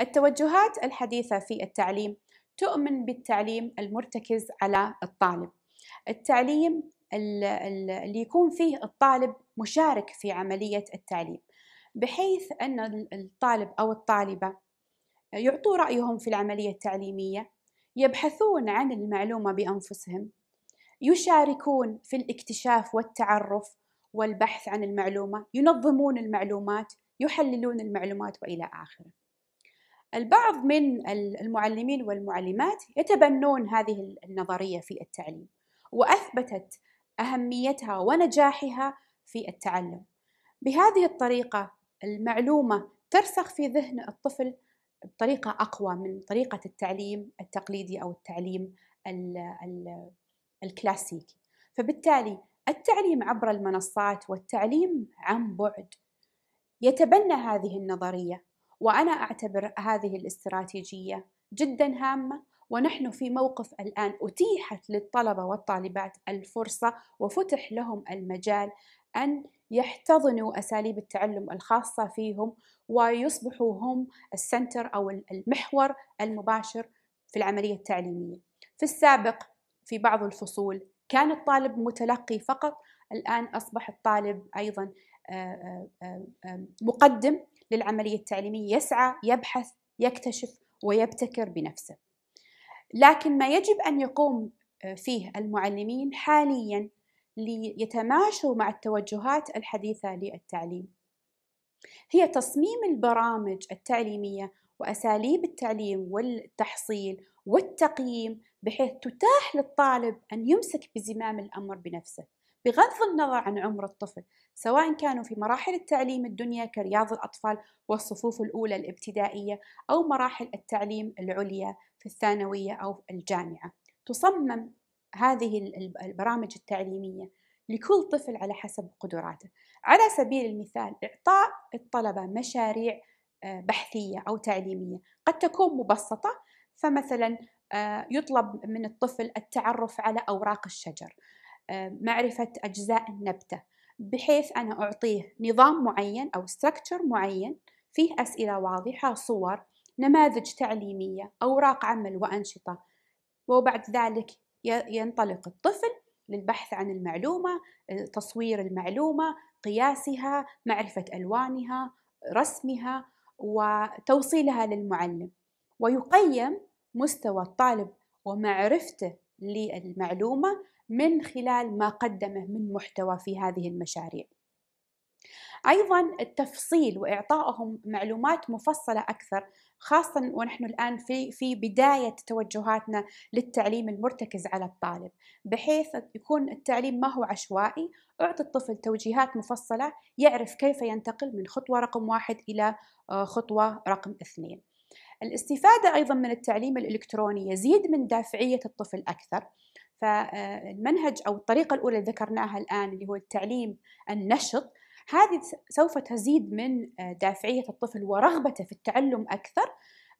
التوجهات الحديثة في التعليم تؤمن بالتعليم المرتكز على الطالب التعليم اللي يكون فيه الطالب مشارك في عملية التعليم بحيث أن الطالب أو الطالبة يعطوا رأيهم في العملية التعليمية يبحثون عن المعلومة بأنفسهم يشاركون في الاكتشاف والتعرف والبحث عن المعلومة ينظمون المعلومات يحللون المعلومات وإلى آخره البعض من المعلمين والمعلمات يتبنون هذه النظرية في التعليم وأثبتت أهميتها ونجاحها في التعلم بهذه الطريقة المعلومة ترسخ في ذهن الطفل بطريقة أقوى من طريقة التعليم التقليدي أو التعليم ال ال الكلاسيكي فبالتالي التعليم عبر المنصات والتعليم عن بعد يتبنى هذه النظرية وأنا أعتبر هذه الاستراتيجية جدا هامة ونحن في موقف الآن أتيحت للطلبة والطالبات الفرصة وفتح لهم المجال أن يحتضنوا أساليب التعلم الخاصة فيهم ويصبحوا هم السنتر أو المحور المباشر في العملية التعليمية في السابق في بعض الفصول كان الطالب متلقي فقط الآن أصبح الطالب أيضا آه، آه، آه، مقدم للعملية التعليمية يسعى يبحث يكتشف ويبتكر بنفسه لكن ما يجب أن يقوم آه، فيه المعلمين حاليا ليتماشوا مع التوجهات الحديثة للتعليم هي تصميم البرامج التعليمية وأساليب التعليم والتحصيل والتقييم بحيث تتاح للطالب أن يمسك بزمام الأمر بنفسه بغض النظر عن عمر الطفل سواء كانوا في مراحل التعليم الدنيا كرياض الأطفال والصفوف الأولى الابتدائية أو مراحل التعليم العليا في الثانوية أو الجامعة تصمم هذه البرامج التعليمية لكل طفل على حسب قدراته على سبيل المثال إعطاء الطلبة مشاريع آه، بحثية أو تعليمية قد تكون مبسطة فمثلا آه، يطلب من الطفل التعرف على أوراق الشجر آه، معرفة أجزاء النبتة بحيث أنا أعطيه نظام معين أو ستركتشر معين فيه أسئلة واضحة صور نماذج تعليمية أوراق عمل وأنشطة وبعد ذلك ينطلق الطفل للبحث عن المعلومة آه، تصوير المعلومة قياسها معرفة ألوانها رسمها وتوصيلها للمعلم ويقيم مستوى الطالب ومعرفته للمعلومة من خلال ما قدمه من محتوى في هذه المشاريع. ايضا التفصيل واعطائهم معلومات مفصله اكثر خاصه ونحن الان في في بدايه توجهاتنا للتعليم المرتكز على الطالب بحيث يكون التعليم ما هو عشوائي اعطي الطفل توجيهات مفصله يعرف كيف ينتقل من خطوه رقم واحد الى آه، خطوه رقم اثنين الاستفادة أيضا من التعليم الإلكتروني يزيد من دافعية الطفل أكثر فالمنهج آه، أو الطريقة الأولى اللي ذكرناها الآن اللي هو التعليم النشط هذه سوف تزيد من آه، دافعية الطفل ورغبته في التعلم أكثر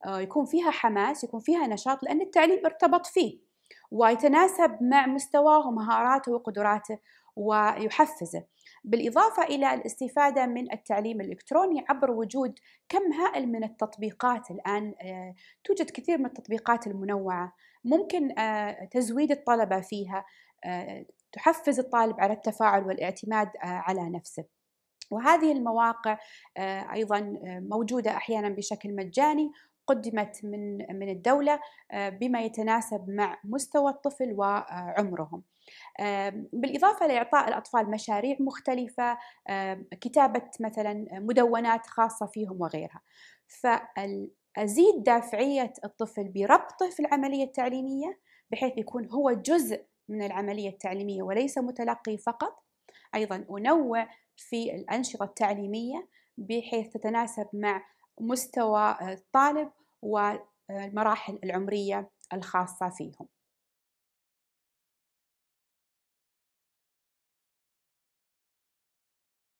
آه، يكون فيها حماس يكون فيها نشاط لأن التعليم ارتبط فيه ويتناسب مع مستواه ومهاراته وقدراته ويحفزه بالإضافة إلى الاستفادة من التعليم الإلكتروني عبر وجود كم هائل من التطبيقات الآن آه، توجد كثير من التطبيقات المنوعة ممكن آه، تزويد الطلبة فيها آه، تحفز الطالب على التفاعل والاعتماد على نفسه وهذه المواقع ايضا موجوده احيانا بشكل مجاني قدمت من من الدولة آه، بما يتناسب مع مستوى الطفل وعمرهم. آه، بالإضافة لإعطاء الأطفال مشاريع مختلفة آه، كتابة مثلا مدونات خاصة فيهم وغيرها فأزيد دافعية الطفل بربطه في العملية التعليمية بحيث يكون هو جزء من العملية التعليمية وليس متلقي فقط أيضا أنوع في الأنشطة التعليمية بحيث تتناسب مع مستوى الطالب والمراحل العمرية الخاصة فيهم